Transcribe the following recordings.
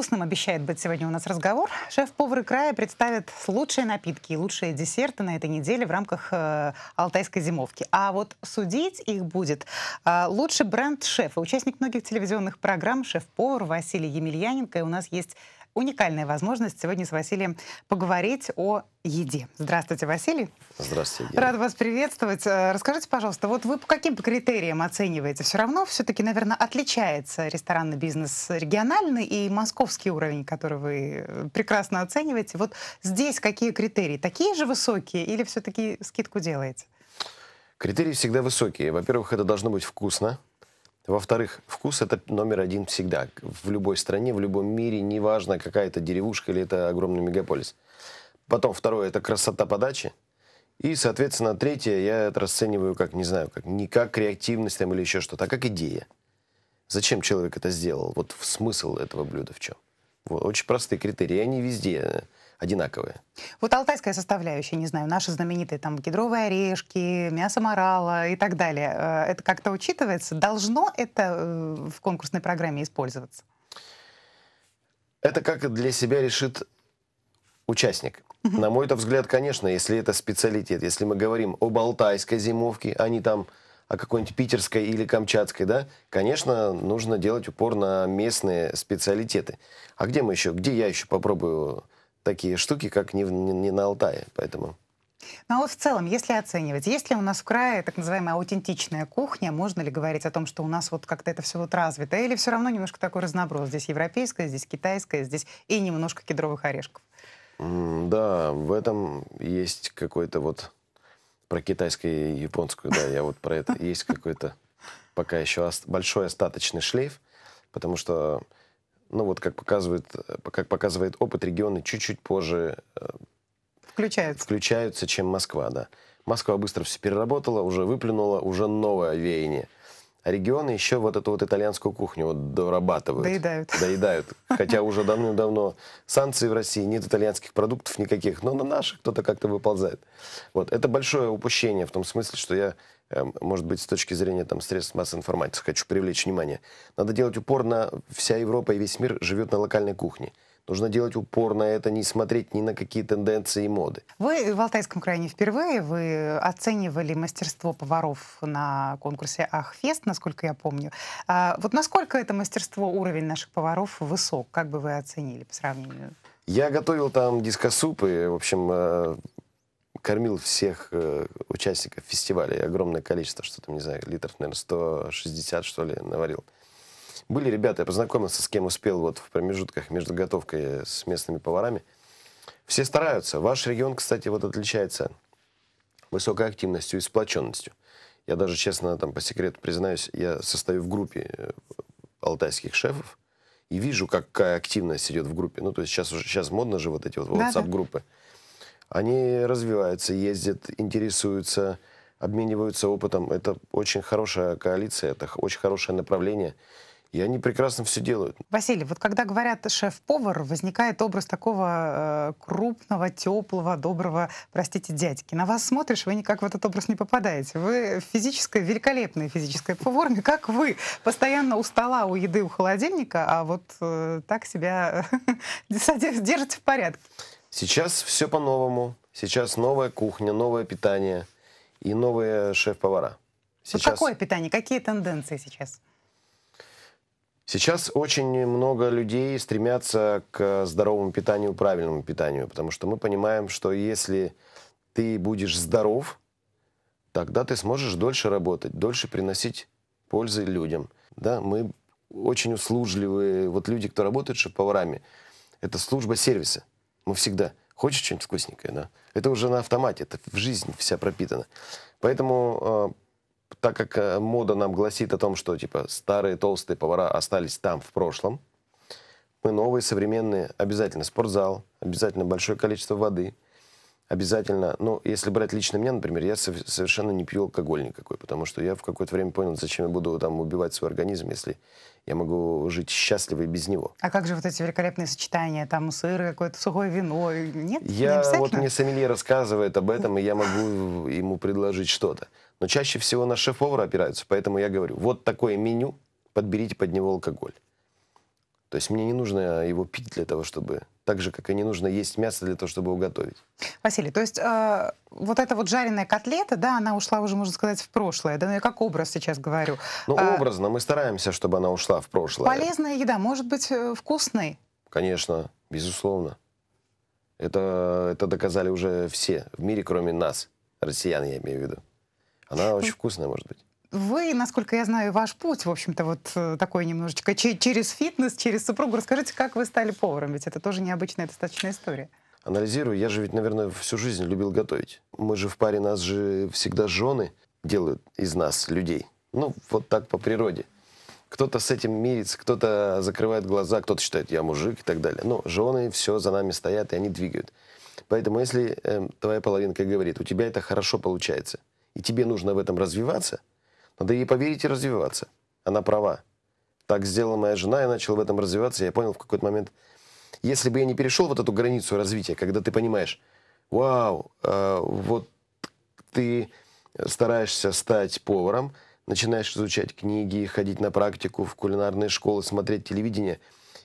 Вкусным обещает быть сегодня у нас разговор. Шеф-повары края представят лучшие напитки и лучшие десерты на этой неделе в рамках э, Алтайской зимовки. А вот судить их будет э, лучший бренд шефа, участник многих телевизионных программ, шеф-повар Василий Емельяненко. И у нас есть уникальная возможность сегодня с Василием поговорить о еде. Здравствуйте, Василий. Здравствуйте. Гера. Рад вас приветствовать. Э, расскажите, пожалуйста, вот вы по каким критериям оцениваете? Все равно все-таки, наверное, отличается ресторанный бизнес региональный и московский уровень, который вы э, прекрасно оцениваете. Вот здесь какие критерии? Такие же высокие или все-таки скидку делаете? Критерии всегда высокие. Во-первых, это должно быть вкусно. Во-вторых, вкус это номер один всегда. В любой стране, в любом мире, неважно, какая это деревушка или это огромный мегаполис. Потом второе, это красота подачи. И, соответственно, третье, я это расцениваю как, не знаю, как, не как креативность там или еще что-то, а как идея. Зачем человек это сделал? Вот смысл этого блюда в чем? Вот, очень простые критерии, они везде э, одинаковые. Вот алтайская составляющая, не знаю, наши знаменитые там кедровые орешки, мясо морала и так далее, э, это как-то учитывается? Должно это э, в конкурсной программе использоваться? Это как для себя решит участник. На мой -то взгляд, конечно, если это специалитет, если мы говорим об алтайской зимовке, а не там о какой-нибудь питерской или камчатской, да, конечно, нужно делать упор на местные специалитеты. А где мы еще, где я еще попробую такие штуки, как не, не, не на Алтае, поэтому... Ну а вот в целом, если оценивать, есть ли у нас в крае так называемая аутентичная кухня, можно ли говорить о том, что у нас вот как-то это все вот развито, или все равно немножко такой разноброс? Здесь европейская, здесь китайская, здесь и немножко кедровых орешков. Mm, да, в этом есть какой-то вот про китайскую и японскую, да, я вот про это есть какой-то пока еще большой остаточный шлейф, потому что ну вот как показывает, э, как показывает опыт, регионы чуть-чуть позже э, включаются. включаются, чем Москва, да. Москва быстро все переработала, уже выплюнула, уже новое веяние регионы еще вот эту вот итальянскую кухню вот дорабатывают. Доедают. Доедают. Хотя уже давным-давно санкции в России, нет итальянских продуктов никаких, но на наших кто-то как-то выползает. Вот. Это большое упущение в том смысле, что я, эм, может быть, с точки зрения там, средств массовой информации хочу привлечь внимание. Надо делать упор на вся Европа и весь мир живет на локальной кухне. Нужно делать упор на это, не смотреть ни на какие тенденции и моды. Вы в Алтайском крайне впервые. Вы оценивали мастерство поваров на конкурсе «Ахфест», насколько я помню. А вот насколько это мастерство, уровень наших поваров высок? Как бы вы оценили по сравнению? Я готовил там дискосупы, в общем, э, кормил всех э, участников фестиваля. Огромное количество, что то не знаю, литров, наверное, 160, что ли, наварил. Были ребята, я познакомился, с кем успел вот в промежутках между готовкой с местными поварами. Все стараются. Ваш регион, кстати, вот отличается высокой активностью и сплоченностью. Я даже, честно, там по секрету признаюсь, я состою в группе э, алтайских шефов и вижу, какая активность идет в группе. Ну, то есть сейчас, уже, сейчас модно же вот эти вот WhatsApp-группы. Они развиваются, ездят, интересуются, обмениваются опытом. Это очень хорошая коалиция, это очень хорошее направление. И они прекрасно все делают. Василий, вот когда говорят шеф-повар, возникает образ такого э, крупного, теплого, доброго, простите, дядьки. На вас смотришь, вы никак в этот образ не попадаете. Вы физическая великолепная физическая по форме, как вы. Постоянно у стола, у еды, у холодильника, а вот э, так себя держите в порядке. Сейчас все по-новому. Сейчас новая кухня, новое питание и новые шеф-повара. Сейчас... Вот какое питание, какие тенденции сейчас? Сейчас очень много людей стремятся к здоровому питанию, правильному питанию, потому что мы понимаем, что если ты будешь здоров, тогда ты сможешь дольше работать, дольше приносить пользы людям. Да, мы очень услужливые, вот люди, кто работает шеф-поварами, это служба сервиса. Мы всегда. Хочешь что-нибудь вкусненькое, да? Это уже на автомате, это в жизнь вся пропитана. Поэтому а, так как э, мода нам гласит о том, что типа старые толстые повара остались там в прошлом, мы новые, современные, обязательно спортзал, обязательно большое количество воды, обязательно, ну, если брать лично меня, например, я совершенно не пью алкоголь никакой, потому что я в какое-то время понял, зачем я буду там убивать свой организм, если я могу жить счастливо и без него. А как же вот эти великолепные сочетания, там сыр, какое-то сухое вино, нет? Я, не вот мне сомелье рассказывает об этом, и я могу ему предложить что-то. Но чаще всего на шеф-повара опираются, поэтому я говорю, вот такое меню, подберите под него алкоголь. То есть мне не нужно его пить для того, чтобы... Так же, как и не нужно есть мясо для того, чтобы его готовить. Василий, то есть э, вот эта вот жареная котлета, да, она ушла уже, можно сказать, в прошлое, да? Ну я как образ сейчас говорю. Ну а, образно, мы стараемся, чтобы она ушла в прошлое. Полезная еда, может быть, э, вкусной? Конечно, безусловно. Это, это доказали уже все в мире, кроме нас, россиян, я имею в виду. Она ну, очень вкусная, может быть. Вы, насколько я знаю, ваш путь, в общем-то, вот э, такой немножечко через фитнес, через супругу. Расскажите, как вы стали поваром, ведь это тоже необычная достаточно история. Анализирую, я же ведь, наверное, всю жизнь любил готовить. Мы же в паре, нас же всегда жены делают из нас людей. Ну, вот так по природе. Кто-то с этим мирится, кто-то закрывает глаза, кто-то считает, я мужик и так далее. Но ну, жены все за нами стоят, и они двигают. Поэтому если э, твоя половинка говорит, у тебя это хорошо получается, и тебе нужно в этом развиваться, надо ей поверить и развиваться. Она права. Так сделала моя жена, я начал в этом развиваться, я понял в какой-то момент, если бы я не перешел вот эту границу развития, когда ты понимаешь, вау, э, вот ты стараешься стать поваром, начинаешь изучать книги, ходить на практику в кулинарные школы, смотреть телевидение.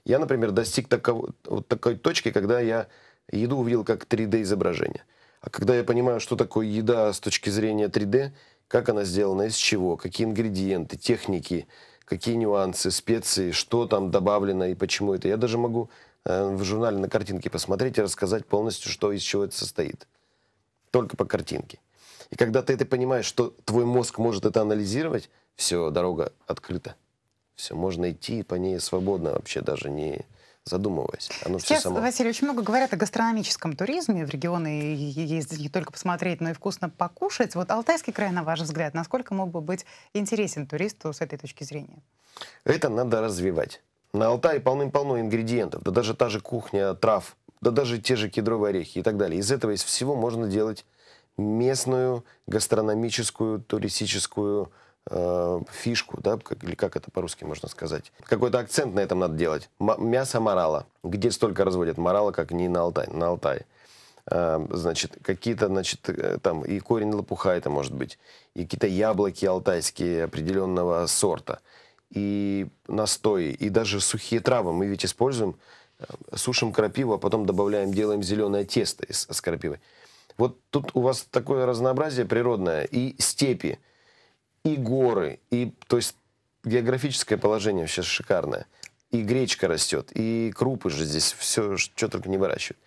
Я, например, достиг такого, вот такой точки, когда я еду увидел как 3D-изображение – а когда я понимаю, что такое еда с точки зрения 3D, как она сделана, из чего, какие ингредиенты, техники, какие нюансы, специи, что там добавлено и почему это. Я даже могу э, в журнале на картинке посмотреть и рассказать полностью, что из чего это состоит. Только по картинке. И когда ты это понимаешь, что твой мозг может это анализировать, все, дорога открыта. Все, можно идти по ней свободно вообще, даже не, задумываясь. Оно Сейчас, само... Василий, очень много говорят о гастрономическом туризме. В регионы ездить не только посмотреть, но и вкусно покушать. Вот Алтайский край, на ваш взгляд, насколько мог бы быть интересен туристу с этой точки зрения? Это надо развивать. На Алтае полным-полно ингредиентов, да даже та же кухня трав, да даже те же кедровые орехи и так далее. Из этого, из всего можно делать местную гастрономическую, туристическую э, фишку, да, как, или как это по-русски можно сказать. Какой-то акцент на этом надо делать. М- мясо морала. Где столько разводят морала, как не на Алтай, на Алтай. Э, значит, какие-то, значит, э, там и корень лопуха это может быть, и какие-то яблоки алтайские определенного сорта, и настои, и даже сухие травы. Мы ведь используем, э, сушим крапиву, а потом добавляем, делаем зеленое тесто из, с крапивой. Вот тут у вас такое разнообразие природное и степи и горы, и, то есть, географическое положение вообще шикарное. И гречка растет, и крупы же здесь, все, что только не выращивают.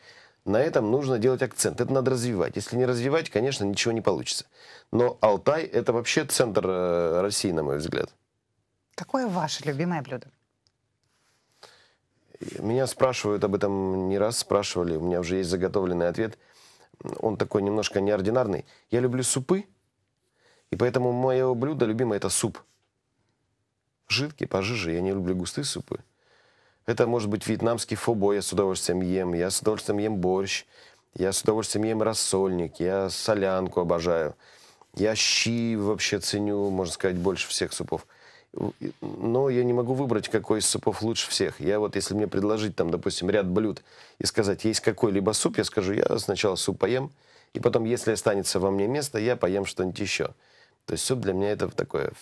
На этом нужно делать акцент. Это надо развивать. Если не развивать, конечно, ничего не получится. Но Алтай – это вообще центр э, России, на мой взгляд. Какое ваше любимое блюдо? Меня спрашивают об этом не раз, спрашивали. У меня уже есть заготовленный ответ. Он такой немножко неординарный. Я люблю супы, и поэтому мое блюдо любимое – это суп. Жидкий, пожиже. Я не люблю густые супы. Это может быть вьетнамский фобо, я с удовольствием ем. Я с удовольствием ем борщ. Я с удовольствием ем рассольник. Я солянку обожаю. Я щи вообще ценю, можно сказать, больше всех супов. Но я не могу выбрать, какой из супов лучше всех. Я вот, если мне предложить там, допустим, ряд блюд и сказать, есть какой-либо суп, я скажу, я сначала суп поем, и потом, если останется во мне место, я поем что-нибудь еще. То есть все для меня это такое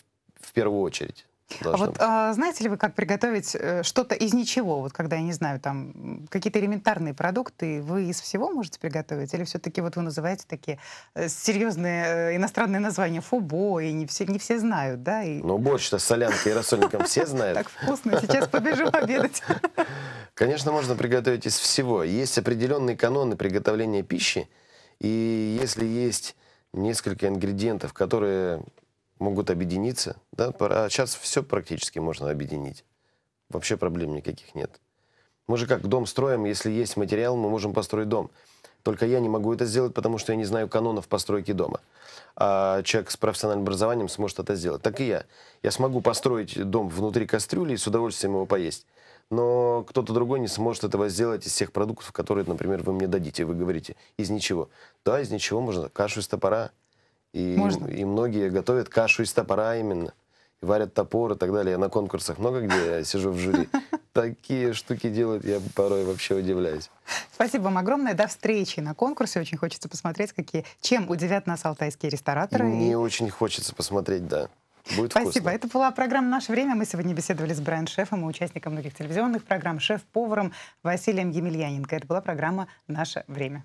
в первую очередь. А вот а, знаете ли вы, как приготовить э, что-то из ничего? Вот когда, я не знаю, там какие-то элементарные продукты, вы из всего можете приготовить? Или все-таки вот вы называете такие э, серьезные э, иностранные названия фубо, и не все, не все знают, да? И... Ну, борщ-то с солянкой и рассольником все знают. Так вкусно, сейчас побежу обедать. Конечно, можно приготовить из всего. Есть определенные каноны приготовления пищи, и если есть несколько ингредиентов, которые могут объединиться. Да? сейчас все практически можно объединить. Вообще проблем никаких нет. Мы же как дом строим, если есть материал, мы можем построить дом. Только я не могу это сделать, потому что я не знаю канонов постройки дома. А человек с профессиональным образованием сможет это сделать. Так и я. Я смогу построить дом внутри кастрюли и с удовольствием его поесть но кто-то другой не сможет этого сделать из всех продуктов, которые, например, вы мне дадите. Вы говорите, из ничего. Да, из ничего можно. Кашу из топора. И, можно. и многие готовят кашу из топора именно. И варят топор и так далее. Я на конкурсах много где я сижу в жюри. Такие штуки делают, я порой вообще удивляюсь. Спасибо вам огромное. До встречи на конкурсе. Очень хочется посмотреть, какие, чем удивят нас алтайские рестораторы. Мне и... очень хочется посмотреть, да. Будет Спасибо. Вкусно. Это была программа «Наше время». Мы сегодня беседовали с Брайан Шефом и участником многих телевизионных программ, шеф-поваром Василием Емельяненко. Это была программа «Наше время».